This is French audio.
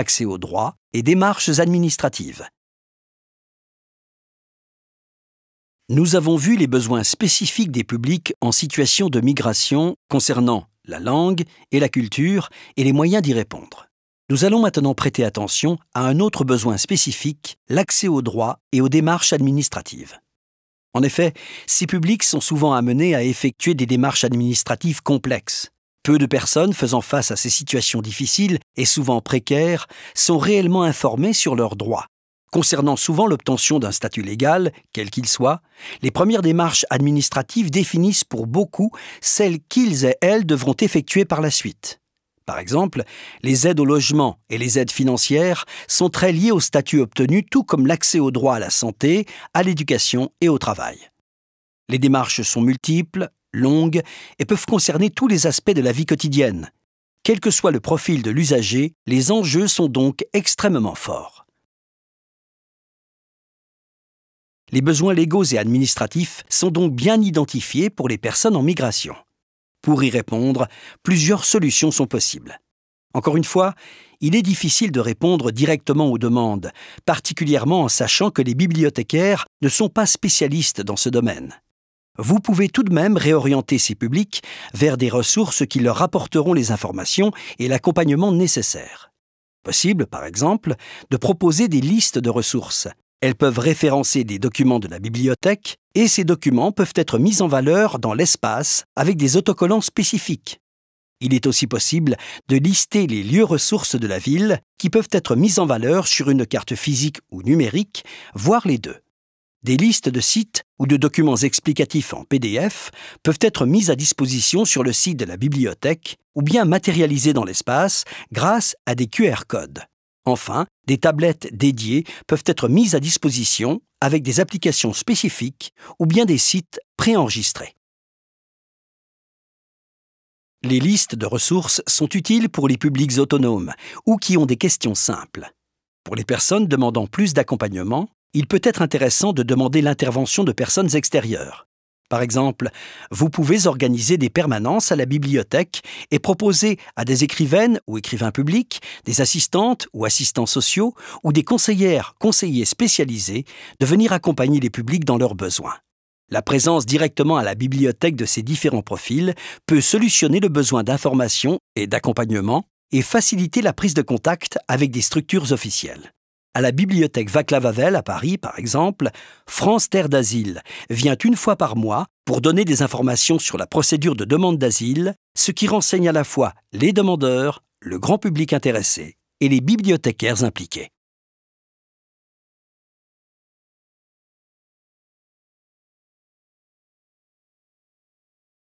accès aux droits et démarches administratives. Nous avons vu les besoins spécifiques des publics en situation de migration concernant la langue et la culture et les moyens d'y répondre. Nous allons maintenant prêter attention à un autre besoin spécifique, l'accès aux droits et aux démarches administratives. En effet, ces publics sont souvent amenés à effectuer des démarches administratives complexes. Peu de personnes faisant face à ces situations difficiles et souvent précaires sont réellement informées sur leurs droits. Concernant souvent l'obtention d'un statut légal, quel qu'il soit, les premières démarches administratives définissent pour beaucoup celles qu'ils et elles devront effectuer par la suite. Par exemple, les aides au logement et les aides financières sont très liées au statut obtenu, tout comme l'accès au droit à la santé, à l'éducation et au travail. Les démarches sont multiples, longues et peuvent concerner tous les aspects de la vie quotidienne. Quel que soit le profil de l'usager, les enjeux sont donc extrêmement forts. Les besoins légaux et administratifs sont donc bien identifiés pour les personnes en migration. Pour y répondre, plusieurs solutions sont possibles. Encore une fois, il est difficile de répondre directement aux demandes, particulièrement en sachant que les bibliothécaires ne sont pas spécialistes dans ce domaine vous pouvez tout de même réorienter ces publics vers des ressources qui leur apporteront les informations et l'accompagnement nécessaires. Possible, par exemple, de proposer des listes de ressources. Elles peuvent référencer des documents de la bibliothèque et ces documents peuvent être mis en valeur dans l'espace avec des autocollants spécifiques. Il est aussi possible de lister les lieux ressources de la ville qui peuvent être mis en valeur sur une carte physique ou numérique, voire les deux. Des listes de sites ou de documents explicatifs en PDF peuvent être mises à disposition sur le site de la bibliothèque ou bien matérialisées dans l'espace grâce à des QR codes. Enfin, des tablettes dédiées peuvent être mises à disposition avec des applications spécifiques ou bien des sites préenregistrés. Les listes de ressources sont utiles pour les publics autonomes ou qui ont des questions simples. Pour les personnes demandant plus d'accompagnement, il peut être intéressant de demander l'intervention de personnes extérieures. Par exemple, vous pouvez organiser des permanences à la bibliothèque et proposer à des écrivaines ou écrivains publics, des assistantes ou assistants sociaux ou des conseillères, conseillers spécialisés de venir accompagner les publics dans leurs besoins. La présence directement à la bibliothèque de ces différents profils peut solutionner le besoin d'information et d'accompagnement et faciliter la prise de contact avec des structures officielles. À la bibliothèque Vaclav Havel à Paris, par exemple, France Terre d'Asile vient une fois par mois pour donner des informations sur la procédure de demande d'asile, ce qui renseigne à la fois les demandeurs, le grand public intéressé et les bibliothécaires impliqués.